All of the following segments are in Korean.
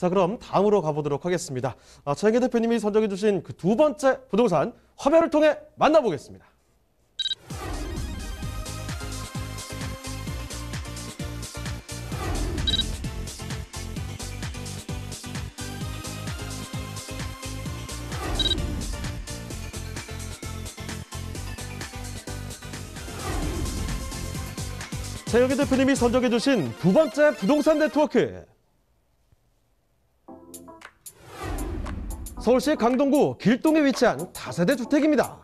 자 그럼 다음으로 가보도록 하겠습니다. 아, 차영기 대표님이 선정해 주신 그 두 번째 부동산 화면을 통해 만나보겠습니다. 차영기 대표님이 선정해 주신 두 번째 부동산 네트워크 서울시 강동구 길동에 위치한 다세대 주택입니다.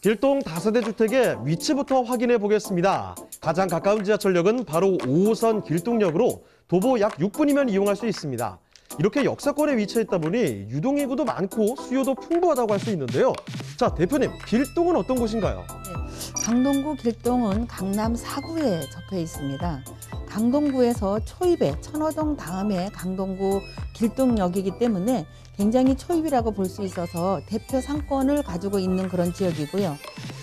길동 다세대 주택의 위치부터 확인해 보겠습니다. 가장 가까운 지하철역은 바로 5호선 길동역으로 도보 약 6분이면 이용할 수 있습니다. 이렇게 역사권에 위치해 있다 보니 유동인구도 많고 수요도 풍부하다고 할 수 있는데요. 자, 대표님, 길동은 어떤 곳인가요? 네, 강동구 길동은 강남 4구에 접해 있습니다. 강동구에서 초입에 천호동 다음에 강동구 길동역이기 때문에 굉장히 초입이라고 볼 수 있어서 대표 상권을 가지고 있는 그런 지역이고요.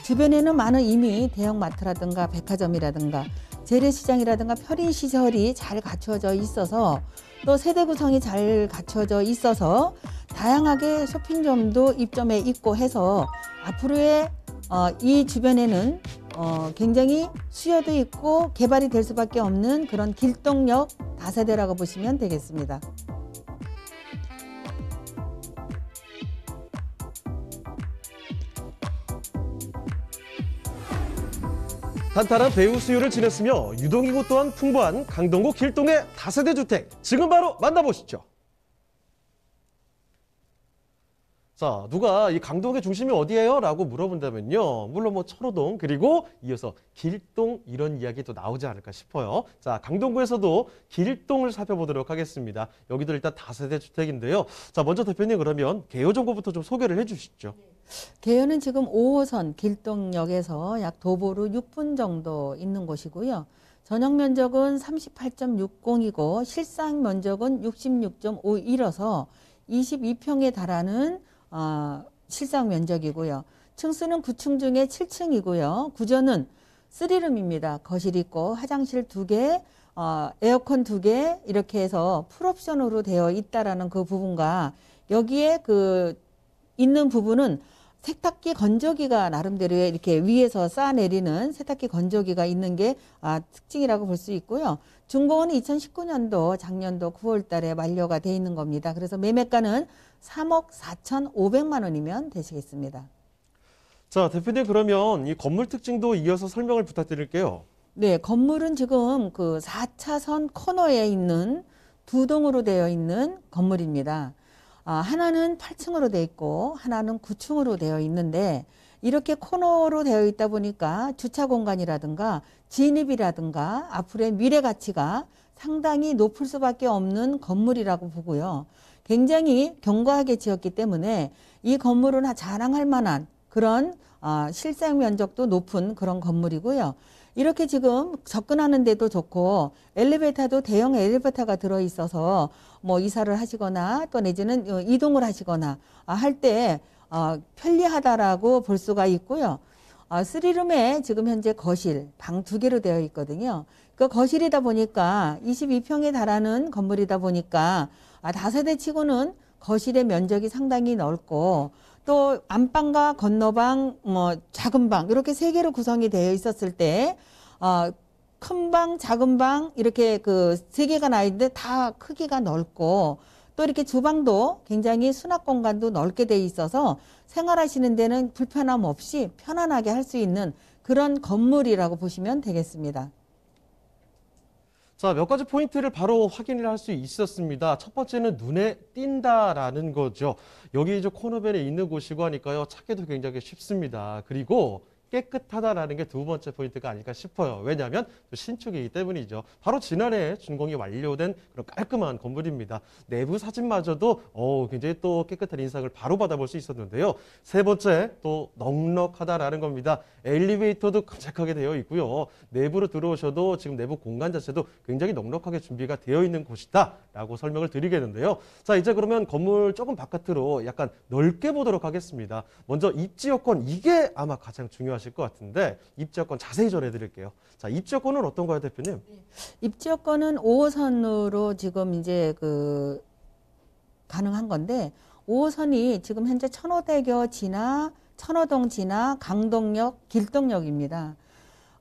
주변에는 많은 이미 대형마트라든가 백화점이라든가 재래시장이라든가 편의 시설이 잘 갖춰져 있어서 또 세대 구성이 잘 갖춰져 있어서 다양하게 쇼핑점도 입점해 있고 해서 앞으로의 어, 이 주변에는 어, 굉장히 수요도 있고 개발이 될 수밖에 없는 그런 길동역 다세대라고 보시면 되겠습니다. 탄탄한 배우 수요를 지냈으며 유동인구 또한 풍부한 강동구 길동의 다세대 주택 지금 바로 만나보시죠. 자, 누가 이 강동의 중심이 어디예요? 라고 물어본다면요. 물론 뭐 철호동 그리고 이어서 길동 이런 이야기도 나오지 않을까 싶어요. 자, 강동구에서도 길동을 살펴보도록 하겠습니다. 여기도 일단 다세대 주택인데요. 자, 먼저 대표님 그러면 개요 정보부터 좀 소개를 해 주시죠. 개요는 지금 5호선 길동역에서 약 도보로 6분 정도 있는 곳이고요. 전용 면적은 38.60이고 실상 면적은 66.51어서 22평에 달하는 어, 실상 면적이고요. 층수는 9층 중에 7층이고요. 구조는 3룸입니다. 거실 있고 화장실 2개, 어, 에어컨 2개 이렇게 해서 풀옵션으로 되어 있다라는 그 부분과 여기에 그 있는 부분은 세탁기 건조기가 나름대로 이렇게 위에서 쌓아내리는 세탁기 건조기가 있는 게 아, 특징이라고 볼 수 있고요. 중공은 2019년도 작년도 9월 달에 완료가돼 있는 겁니다. 그래서 매매가는 3억 4,500만 원이면 되시겠습니다. 자, 대표님 그러면 이 건물 특징도 이어서 설명을 부탁드릴게요. 네, 건물은 지금 그 4차선 코너에 있는 두 동으로 되어 있는 건물입니다. 아, 하나는 8층으로 되어 있고 하나는 9층으로 되어 있는데 이렇게 코너로 되어 있다 보니까 주차 공간이라든가 진입이라든가 앞으로의 미래 가치가 상당히 높을 수밖에 없는 건물이라고 보고요. 굉장히 견고하게 지었기 때문에 이 건물은 자랑할 만한 그런 아, 실상 면적도 높은 그런 건물이고요. 이렇게 지금 접근하는데도 좋고 엘리베이터도 대형 엘리베이터가 들어있어서 뭐 이사를 하시거나 또 내지는 어, 이동을 하시거나 아, 할때 아, 편리하다라고 볼 수가 있고요. 아, 쓰리룸에 지금 현재 거실, 방 두 개로 되어 있거든요. 그 거실이다 보니까 22평에 달하는 건물이다 보니까 다세대 치고는 거실의 면적이 상당히 넓고 또 안방과 건너방, 뭐 작은 방 이렇게 세 개로 구성이 되어 있었을 때 어, 큰 방, 작은 방 이렇게 그 세 개가 나 있는데 다 크기가 넓고 또 이렇게 주방도 굉장히 수납 공간도 넓게 돼 있어서 생활하시는 데는 불편함 없이 편안하게 할 수 있는 그런 건물이라고 보시면 되겠습니다. 자, 몇 가지 포인트를 바로 확인을 할 수 있었습니다. 첫 번째는 눈에 띈다라는 거죠. 여기 이제 코너벨에 있는 곳이고 하니까요. 찾기도 굉장히 쉽습니다. 그리고 깨끗하다라는 게 두 번째 포인트가 아닐까 싶어요. 왜냐하면 신축이기 때문이죠. 바로 지난해 준공이 완료된 그런 깔끔한 건물입니다. 내부 사진마저도 어, 굉장히 또 깨끗한 인상을 바로 받아볼 수 있었는데요. 세 번째 또 넉넉하다라는 겁니다. 엘리베이터도 큼직하게 되어 있고요. 내부로 들어오셔도 지금 내부 공간 자체도 굉장히 넉넉하게 준비가 되어 있는 곳이다라고 설명을 드리겠는데요. 자 이제 그러면 건물 조금 바깥으로 약간 넓게 보도록 하겠습니다. 먼저 입지 여건 이게 아마 가장 중요하 궁금하실 것 같은데 입지여권 자세히 전해드릴게요. 자, 입지여권은 어떤 거예요, 대표님? 입지여권은 5호선으로 지금 이제 그 가능한 건데 5호선이 지금 현재 천호대교 지나 천호동 지나 강동역, 길동역입니다.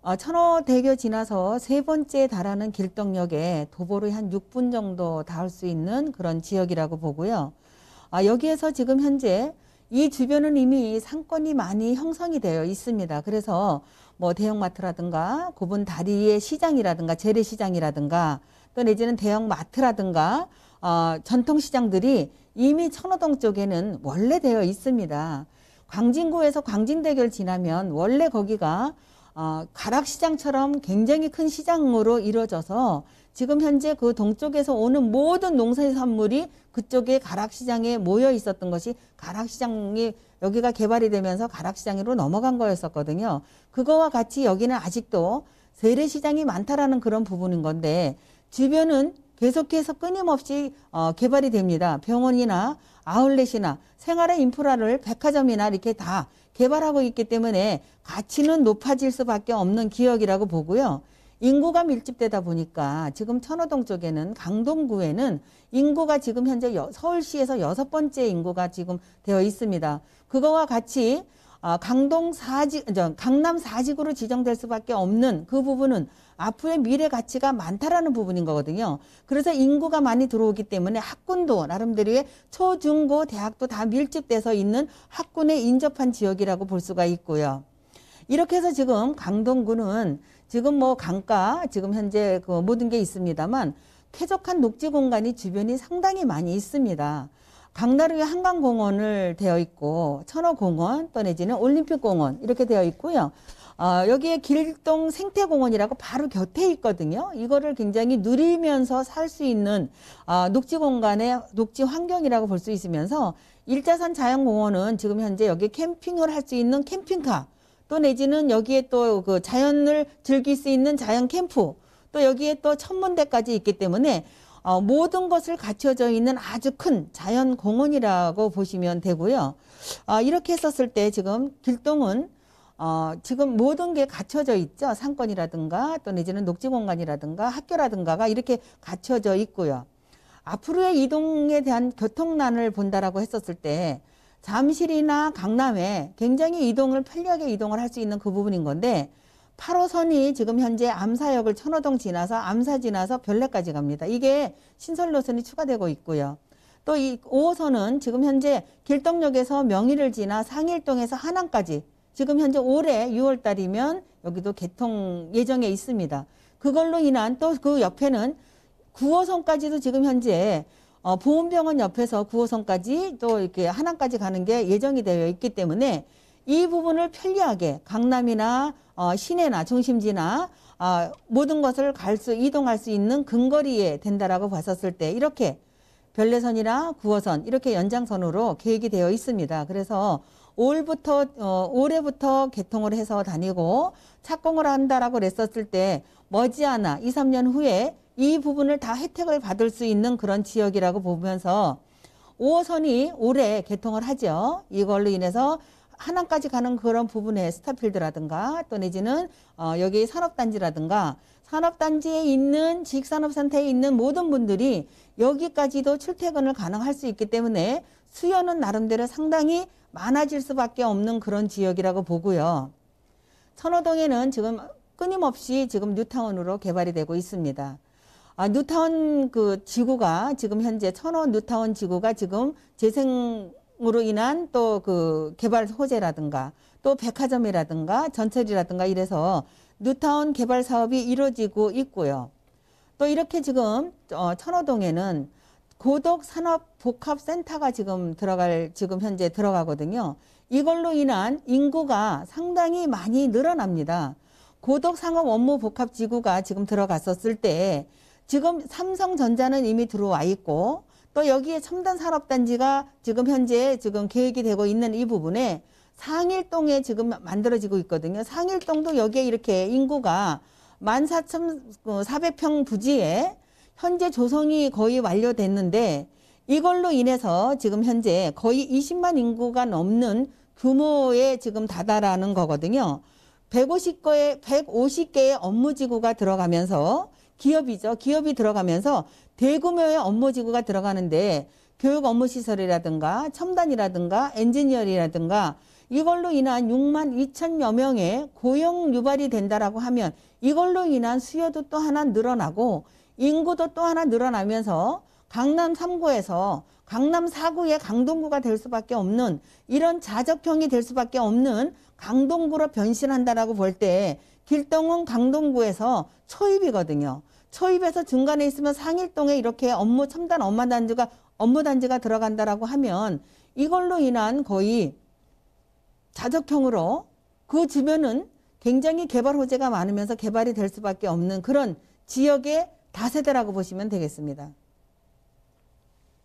어, 천호대교 지나서 세 번째 달하는 길동역에 도보로 한 6분 정도 닿을 수 있는 그런 지역이라고 보고요. 아, 여기에서 지금 현재 이 주변은 이미 상권이 많이 형성이 되어 있습니다. 그래서 뭐 대형마트라든가 고분 다리의 시장이라든가 재래시장이라든가 또 내지는 대형마트라든가 어, 전통시장들이 이미 천호동 쪽에는 원래 되어 있습니다. 광진구에서 광진대교를 지나면 원래 거기가 어, 가락시장처럼 굉장히 큰 시장으로 이루어져서 지금 현재 그 동쪽에서 오는 모든 농산물이 그쪽에 가락시장에 모여 있었던 것이 가락시장이 여기가 개발이 되면서 가락시장으로 넘어간 거였었거든요. 그거와 같이 여기는 아직도 세례시장이 많다라는 그런 부분인 건데 주변은 계속해서 끊임없이 어, 개발이 됩니다. 병원이나 아울렛이나 생활의 인프라를 백화점이나 이렇게 다 개발하고 있기 때문에 가치는 높아질 수밖에 없는 기억이라고 보고요. 인구가 밀집되다 보니까 지금 천호동 쪽에는 강동구에는 인구가 지금 현재 여, 서울시에서 여섯 번째 인구가 지금 되어 있습니다. 그거와 같이 어, 강동 사직 강남 사직으로 지정될 수밖에 없는 그 부분은 앞으로의 미래 가치가 많다라는 부분인 거거든요. 그래서 인구가 많이 들어오기 때문에 학군도 나름대로의 초중고 대학도 다 밀집돼서 있는 학군에 인접한 지역이라고 볼 수가 있고요. 이렇게 해서 지금 강동구는 지금 뭐 강가 지금 현재 그 모든 게 있습니다만 쾌적한 녹지 공간이 주변이 상당히 많이 있습니다. 강나루의 한강공원을 되어 있고 천호공원 또 내지는 올림픽공원 이렇게 되어 있고요. 어, 여기에 길동 생태공원이라고 바로 곁에 있거든요. 이거를 굉장히 누리면서 살 수 있는 어, 녹지 공간의 녹지 환경이라고 볼 수 있으면서 일자산 자연공원은 지금 현재 여기 캠핑을 할 수 있는 캠핑카 또 내지는 여기에 또 그 자연을 즐길 수 있는 자연 캠프 또 여기에 또 천문대까지 있기 때문에 어, 모든 것을 갖춰져 있는 아주 큰 자연 공원이라고 보시면 되고요. 어, 이렇게 했었을 때 지금 길동은 어, 지금 모든 게 갖춰져 있죠. 상권이라든가 또 내지는 녹지 공간이라든가 학교라든가가 이렇게 갖춰져 있고요. 앞으로의 이동에 대한 교통난을 본다라고 했었을 때 잠실이나 강남에 굉장히 이동을 편리하게 이동을 할 수 있는 그 부분인 건데 8호선이 지금 현재 암사역을 천호동 지나서 암사 지나서 별내까지 갑니다. 이게 신설 노선이 추가되고 있고요. 또 이 5호선은 지금 현재 길동역에서 명의를 지나 상일동에서 한남까지 지금 현재 올해 6월 달이면 여기도 개통 예정에 있습니다. 그걸로 인한 또 그 옆에는 9호선까지도 지금 현재 어, 보훈병원 옆에서 9호선까지 또 이렇게 하남까지 가는 게 예정이 되어 있기 때문에 이 부분을 편리하게 강남이나 어, 시내나 중심지나 어, 모든 것을 갈 수 이동할 수 있는 근거리에 된다라고 봤었을 때 이렇게 별내선이나 9호선 이렇게 연장선으로 계획이 되어 있습니다. 그래서 올부터 어, 올해부터 개통을 해서 다니고 착공을 한다라고 그랬었을 때 머지않아 2, 3년 후에 이 부분을 다 혜택을 받을 수 있는 그런 지역이라고 보면서 5호선이 올해 개통을 하죠. 이걸로 인해서 하남까지 가는 그런 부분에 스타필드라든가 또 내지는 어, 여기 산업단지라든가 산업단지에 있는 직산업센터에 있는 모든 분들이 여기까지도 출퇴근을 가능할 수 있기 때문에 수요는 나름대로 상당히 많아질 수밖에 없는 그런 지역이라고 보고요. 천호동에는 지금 끊임없이 지금 뉴타운으로 개발이 되고 있습니다. 아, 뉴타운 그 지구가 지금 현재 천원 뉴타운 지구가 지금 재생으로 인한 또 그 개발 호재라든가 또 백화점이라든가 전철이라든가 이래서 뉴타운 개발 사업이 이루어지고 있고요. 또 이렇게 지금 어, 천호동에는 고덕 산업 복합 센터가 지금 들어갈 지금 현재 들어가거든요. 이걸로 인한 인구가 상당히 많이 늘어납니다. 고덕 상업 업무 복합 지구가 지금 들어갔었을 때 지금 삼성전자는 이미 들어와 있고 또 여기에 첨단 산업단지가 지금 현재 지금 계획이 되고 있는 이 부분에 상일동에 지금 만들어지고 있거든요. 상일동도 여기에 이렇게 인구가 만 사천 그 사백 평 부지에 현재 조성이 거의 완료됐는데 이걸로 인해서 지금 현재 거의 이십만 인구가 넘는 규모에 지금 다다라는 거거든요. 백오십 개의 150개의 업무 지구가 들어가면서 기업이죠. 기업이 들어가면서 대규모의 업무 지구가 들어가는데 교육 업무 시설이라든가 첨단이라든가 엔지니어이라든가 이걸로 인한 6만 2천여 명의 고용 유발이 된다라고 하면 이걸로 인한 수요도 또 하나 늘어나고 인구도 또 하나 늘어나면서 강남 3구에서 강남 4구의 강동구가 될 수밖에 없는 이런 자적형이 될 수밖에 없는 강동구로 변신한다라고 볼 때 길동은 강동구에서 초입이거든요. 초입에서 중간에 있으면 상일동에 이렇게 업무 첨단 업무 단지가 업무 단지가 들어간다라고 하면 이걸로 인한 거의 자적형으로 그 주변은 굉장히 개발 호재가 많으면서 개발이 될 수밖에 없는 그런 지역의 다세대라고 보시면 되겠습니다.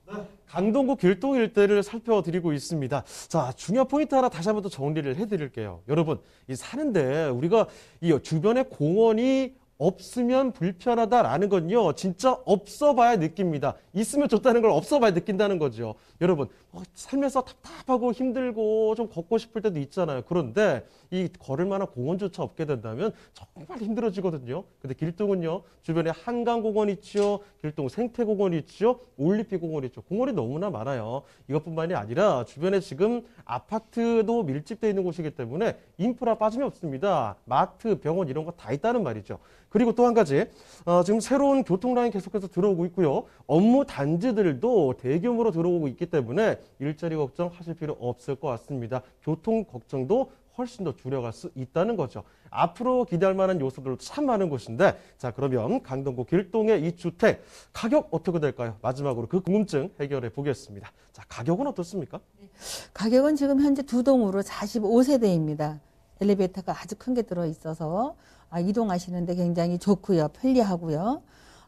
네. 강동구 길동 일대를 살펴드리고 있습니다. 자, 중요한 포인트 하나 다시 한번 더 정리를 해드릴게요. 여러분, 이 사는데 우리가 이 주변의 공원이 없으면 불편하다라는 건요. 진짜 없어 봐야 느낍니다. 있으면 좋다는 걸 없어 봐야 느낀다는 거죠. 여러분, 어, 살면서 답답하고 힘들고 좀 걷고 싶을 때도 있잖아요. 그런데 이 걸을 만한 공원조차 없게 된다면 정말 힘들어지거든요. 근데 길동은요. 주변에 한강공원 있죠 길동 생태공원 있죠 올림픽 공원 있죠. 공원이 너무나 많아요. 이것뿐만이 아니라 주변에 지금 아파트도 밀집되어 있는 곳이기 때문에 인프라 빠짐이 없습니다. 마트, 병원 이런 거 다 있다는 말이죠. 그리고 또 한 가지 어, 지금 새로운 교통라인 계속해서 들어오고 있고요. 업무 단지들도 대규모로 들어오고 있기 때문에 일자리 걱정하실 필요 없을 것 같습니다. 교통 걱정도 훨씬 더 줄여갈 수 있다는 거죠. 앞으로 기대할 만한 요소들도 참 많은 곳인데 자 그러면 강동구 길동의 이 주택 가격 어떻게 될까요? 마지막으로 그 궁금증 해결해 보겠습니다. 자 가격은 어떻습니까? 네, 가격은 지금 현재 두 동으로 45세대입니다. 엘리베이터가 아주 큰 게 들어 있어서 아, 이동하시는데 굉장히 좋고요. 편리하고요.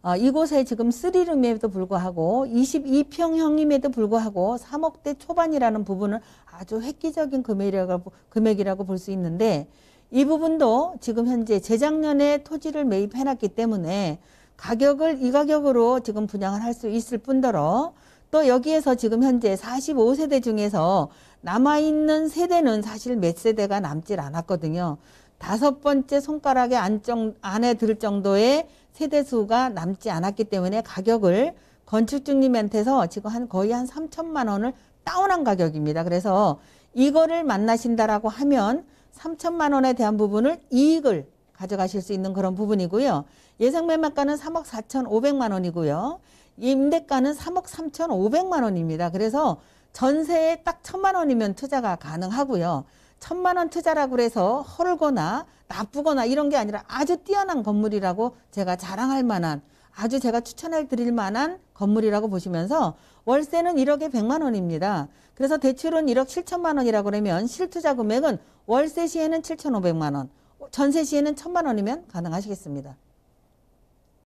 어, 이곳에 지금 3룸에도 불구하고 22평형임에도 불구하고 3억대 초반이라는 부분을 아주 획기적인 금액이라고, 금액이라고 볼 수 있는데 이 부분도 지금 현재 재작년에 토지를 매입해놨기 때문에 가격을 이 가격으로 지금 분양을 할 수 있을 뿐더러 또 여기에서 지금 현재 45세대 중에서 남아있는 세대는 사실 몇 세대가 남질 않았거든요. 다섯 번째 손가락에 안정, 안에 들 정도의 세대 수가 남지 않았기 때문에 가격을 건축주님한테서 지금 한 거의 한 3천만 원을 다운한 가격입니다. 그래서 이거를 만나신다라고 하면 3천만 원에 대한 부분을 이익을 가져가실 수 있는 그런 부분이고요. 예상 매매가는 3억 4천 5백만 원이고요. 임대가는 3억 3천 5백만 원입니다. 그래서 전세에 딱 천만 원이면 투자가 가능하고요. 천만 원 투자라고 해서 헐거나 나쁘거나 이런 게 아니라 아주 뛰어난 건물이라고 제가 자랑할 만한 아주 제가 추천을 드릴 만한 건물이라고 보시면서 월세는 1억에 100만 원입니다. 그래서 대출은 1억 7천만 원이라고 그러면 실투자 금액은 월세 시에는 7,500만 원, 전세 시에는 1천만 원이면 가능하시겠습니다.